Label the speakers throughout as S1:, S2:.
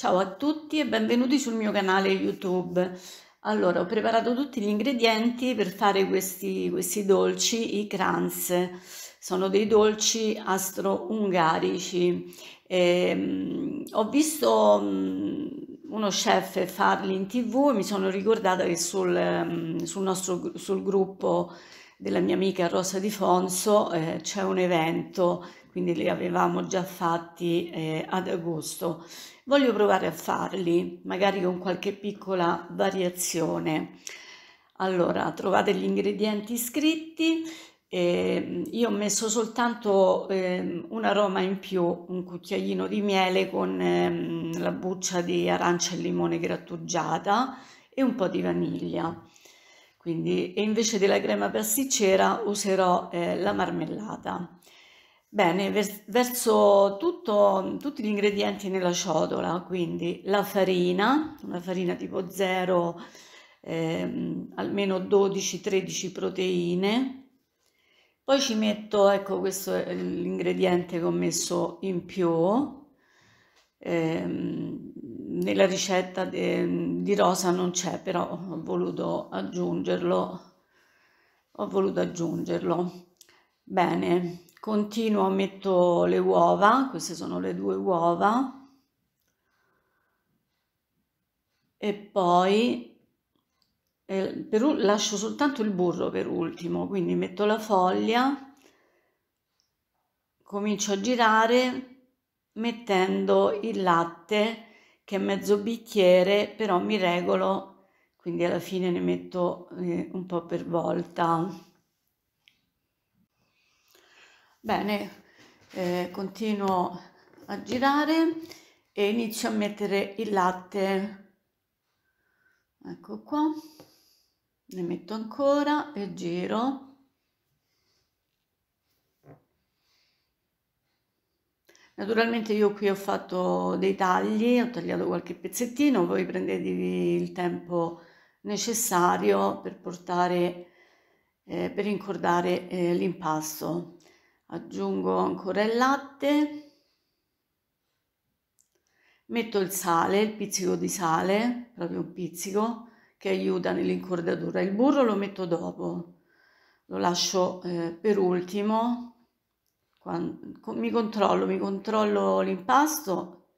S1: Ciao a tutti e benvenuti sul mio canale YouTube. Allora, ho preparato tutti gli ingredienti per fare questi, questi dolci, i kranz. Sono dei dolci astro-ungarici. Ehm, ho visto mm, uno chef farli in tv e mi sono ricordata che sul, mm, sul nostro sul gruppo della mia amica Rosa Di Fonso eh, c'è un evento quindi li avevamo già fatti eh, ad agosto. Voglio provare a farli, magari con qualche piccola variazione. Allora, trovate gli ingredienti scritti, eh, io ho messo soltanto eh, un aroma in più, un cucchiaino di miele con eh, la buccia di arancia e limone grattugiata e un po' di vaniglia. Quindi, e invece della crema pasticcera userò eh, la marmellata. Bene, verso tutto- tutti gli ingredienti nella ciotola, quindi la farina, una farina tipo 0, ehm, almeno 12-13 proteine. Poi ci metto, ecco questo è l'ingrediente che ho messo in più, ehm, nella ricetta de- ehm, di rosa non c'è, però ho voluto aggiungerlo. Ho voluto aggiungerlo. Bene, continuo metto le uova queste sono le due uova e poi eh, per, lascio soltanto il burro per ultimo quindi metto la foglia comincio a girare mettendo il latte che è mezzo bicchiere però mi regolo quindi alla fine ne metto eh, un po' per volta Bene, eh, continuo a girare e inizio a mettere il latte. Ecco qua, ne metto ancora e giro. Naturalmente io qui ho fatto dei tagli, ho tagliato qualche pezzettino, voi prendetevi il tempo necessario per portare, eh, per incordare eh, l'impasto aggiungo ancora il latte, metto il sale, il pizzico di sale, proprio un pizzico che aiuta nell'incordatura. Il burro lo metto dopo, lo lascio eh, per ultimo. Quando, con, mi controllo, mi controllo l'impasto,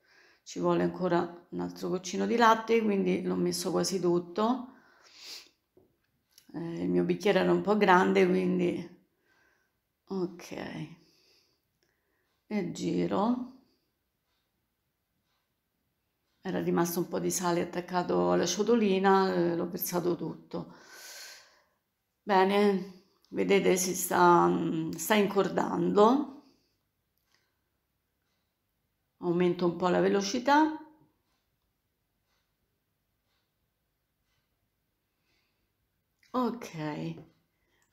S1: ci vuole ancora un altro goccino di latte, quindi l'ho messo quasi tutto. Eh, il mio bicchiere era un po' grande, quindi ok e giro era rimasto un po' di sale attaccato alla ciotolina eh, l'ho versato tutto bene vedete si sta, mm, sta incordando aumento un po' la velocità ok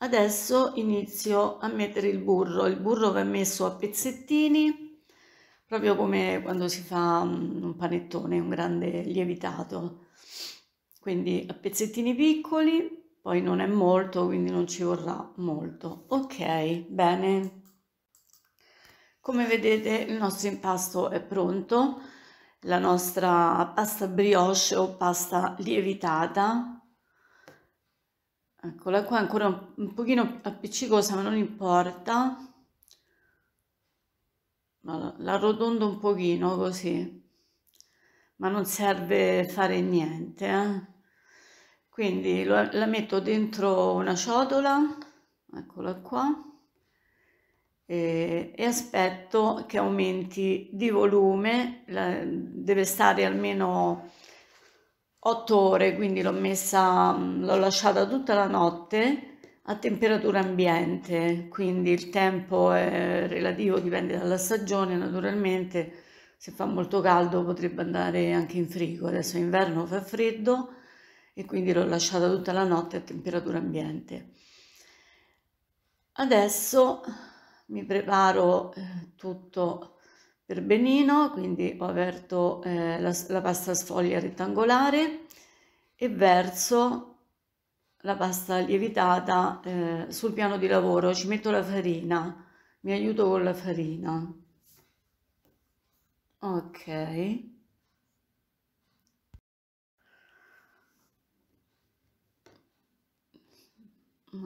S1: Adesso inizio a mettere il burro. Il burro va messo a pezzettini, proprio come quando si fa mm, un panettone, un grande lievitato. Quindi a pezzettini piccoli, poi non è molto, quindi non ci vorrà molto. Ok, bene. Come vedete il nostro impasto è pronto, la nostra pasta brioche o pasta lievitata eccola qua ancora un, pochino appiccicosa ma non importa la, la arrotondo un pochino così ma non serve fare niente eh? quindi lo, la metto dentro una ciotola eccola qua e, e aspetto che aumenti di volume la, deve stare almeno 8 ore, quindi l'ho messa, mm, l'ho lasciata tutta la notte a temperatura ambiente, quindi il tempo è relativo, dipende dalla stagione naturalmente, se fa molto caldo potrebbe andare anche in frigo, adesso è inverno fa freddo e quindi l'ho lasciata tutta la notte a temperatura ambiente. Adesso mi preparo eh, tutto per benino, quindi ho aperto eh, la, la pasta sfoglia rettangolare e verso la pasta lievitata eh, sul piano di lavoro, ci metto la farina, mi aiuto con la farina. Ok.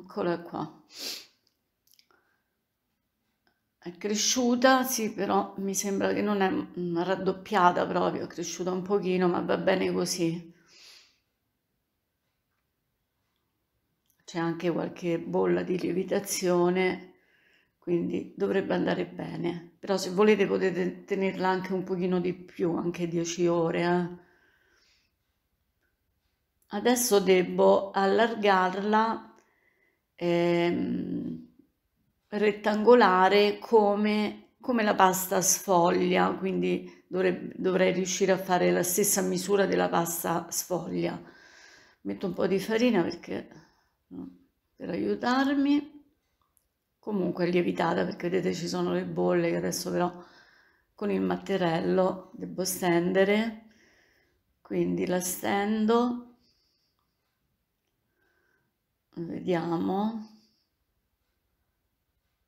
S1: Eccola qua è cresciuta, sì, però mi sembra che non è raddoppiata proprio, è cresciuta un pochino, ma va bene così. C'è anche qualche bolla di lievitazione, quindi dovrebbe andare bene. Però se volete potete tenerla anche un pochino di più, anche 10 ore. Eh. Adesso devo allargarla. Ehm, rettangolare come, come la pasta sfoglia, quindi dovrebbe, dovrei riuscire a fare la stessa misura della pasta sfoglia. Metto un po' di farina perché, per aiutarmi, comunque lievitata perché vedete ci sono le bolle che adesso però con il matterello devo stendere, quindi la stendo, vediamo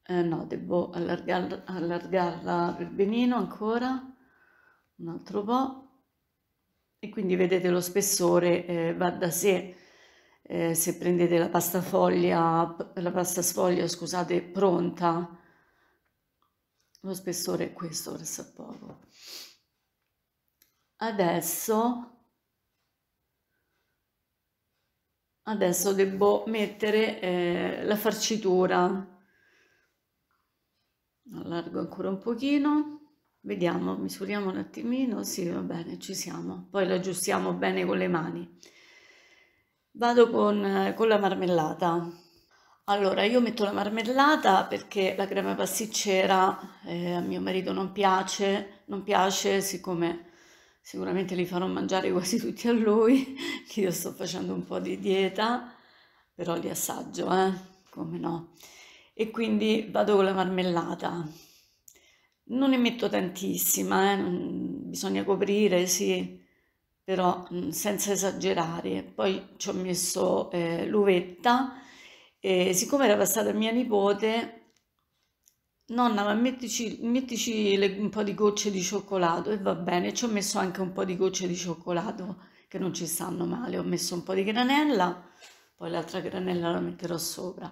S1: eh, no, devo allargar, allargarla per benino ancora, un altro po', e quindi vedete lo spessore eh, va da sé, eh, se prendete la pasta foglia, la pasta sfoglia, scusate, pronta, lo spessore è questo, resta poco. Adesso... Adesso devo mettere eh, la farcitura allargo ancora un pochino vediamo misuriamo un attimino sì va bene ci siamo poi lo aggiustiamo bene con le mani vado con, eh, con la marmellata allora io metto la marmellata perché la crema pasticcera eh, a mio marito non piace non piace siccome sicuramente li farò mangiare quasi tutti a lui io sto facendo un po' di dieta però li assaggio eh come no e quindi vado con la marmellata. Non ne metto tantissima, eh? bisogna coprire, sì, però mm, senza esagerare. Poi ci ho messo eh, l'uvetta e siccome era passata mia nipote, Nonna, ma mettici, mettici le, un po' di gocce di cioccolato e va bene. Ci ho messo anche un po' di gocce di cioccolato che non ci stanno male. Ho messo un po' di granella, poi l'altra granella la metterò sopra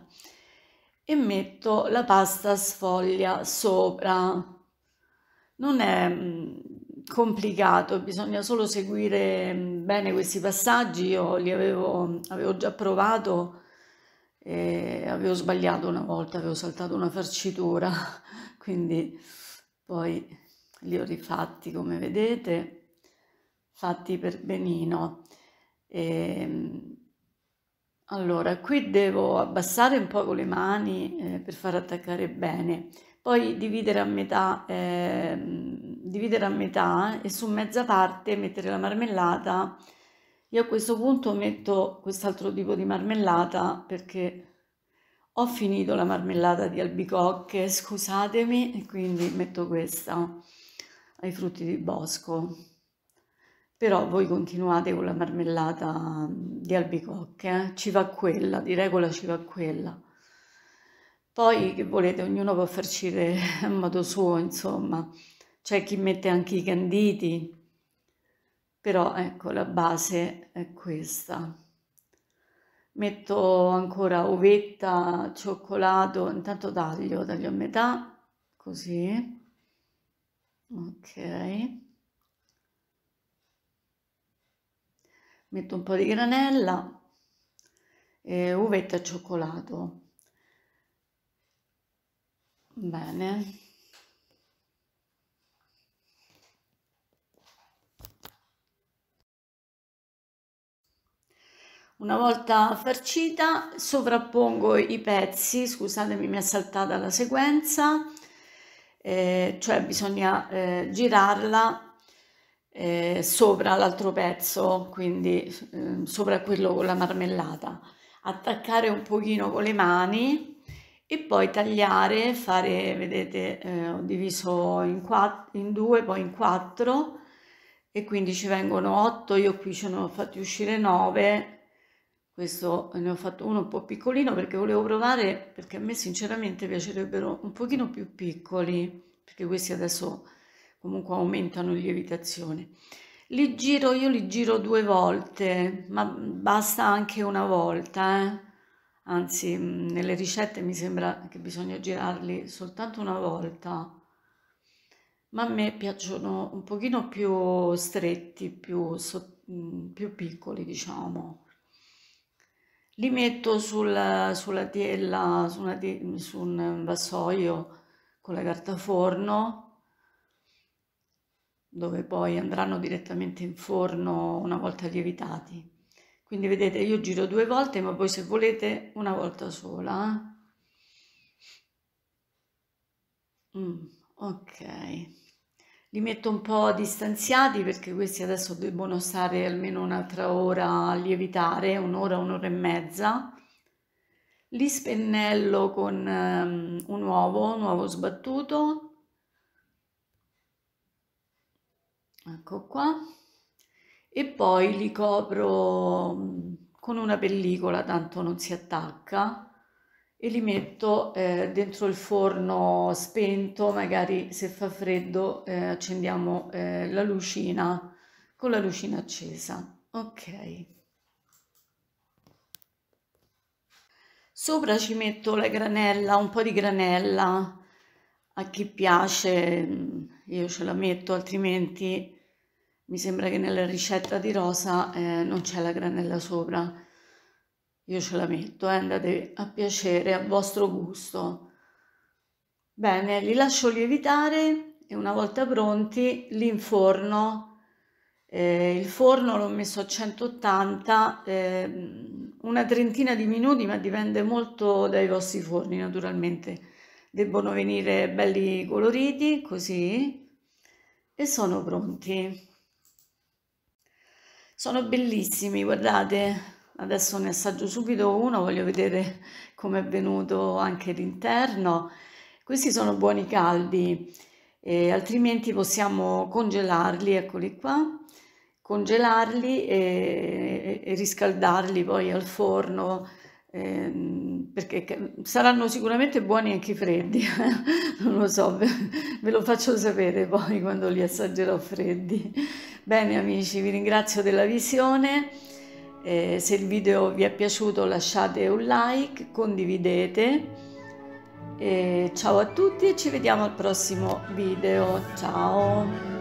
S1: e metto la pasta sfoglia sopra. Non è mm, complicato, bisogna solo seguire mm, bene questi passaggi. Io li avevo, avevo già provato e avevo sbagliato una volta, avevo saltato una farcitura, quindi poi li ho rifatti come vedete, fatti per benino. E, ehm, allora, qui devo abbassare un po' con le mani eh, per far attaccare bene, poi dividere a metà, eh, dividere a metà e su mezza parte mettere la marmellata. Io a questo punto metto quest'altro tipo di marmellata perché ho finito la marmellata di albicocche, scusatemi, e quindi metto questa ai frutti di bosco però voi continuate con la marmellata mm, di albicocche, eh? ci va quella, di regola ci va quella. Poi che volete, ognuno può farcire a modo suo, insomma, c'è chi mette anche i canditi, però ecco la base è questa. Metto ancora uvetta, cioccolato, intanto taglio, taglio a metà, così, ok. metto un po' di granella e uvetta e cioccolato. Bene. Una volta farcita sovrappongo i pezzi, scusatemi mi è saltata la sequenza, eh, cioè bisogna eh, girarla eh, sopra l'altro pezzo, quindi eh, sopra quello con la marmellata, attaccare un pochino con le mani e poi tagliare, fare, vedete, eh, ho diviso in, quatt- in due, poi in quattro e quindi ci vengono otto, io qui ce ne ho fatti uscire nove, questo ne ho fatto uno un po' piccolino perché volevo provare, perché a me sinceramente piacerebbero un pochino più piccoli, perché questi adesso comunque aumentano lievitazione. Li giro, io li giro due volte, ma basta anche una volta, eh? anzi mm, nelle ricette mi sembra che bisogna girarli soltanto una volta ma a me piacciono un pochino più stretti, più, mm, più piccoli, diciamo. Li metto sul, sulla tiella, su, una, su un vassoio con la carta forno dove poi andranno direttamente in forno una volta lievitati. Quindi vedete, io giro due volte, ma voi se volete una volta sola. Mm, ok li metto un po' distanziati perché questi adesso devono stare almeno un'altra ora a lievitare, un'ora, un'ora e mezza. Li spennello con um, un uovo, un uovo sbattuto ecco qua e poi li copro con una pellicola tanto non si attacca e li metto eh, dentro il forno spento magari se fa freddo eh, accendiamo eh, la lucina con la lucina accesa ok sopra ci metto la granella un po di granella a chi piace io ce la metto, altrimenti mi sembra che nella ricetta di rosa eh, non c'è la granella sopra. Io ce la metto, eh, andate a piacere, a vostro gusto. Bene, li lascio lievitare e una volta pronti li inforno. Eh, il forno l'ho messo a 180, eh, una trentina di minuti, ma dipende molto dai vostri forni naturalmente debbono venire belli coloriti così e sono pronti sono bellissimi guardate adesso ne assaggio subito uno voglio vedere come è venuto anche l'interno questi sono buoni caldi eh, altrimenti possiamo congelarli eccoli qua congelarli e, e riscaldarli poi al forno Ehm, perché saranno sicuramente buoni anche i freddi, non lo so, ve, ve lo faccio sapere poi quando li assaggerò freddi. Bene amici, vi ringrazio della visione. Eh, se il video vi è piaciuto lasciate un like, condividete. Eh, ciao a tutti e ci vediamo al prossimo video. Ciao!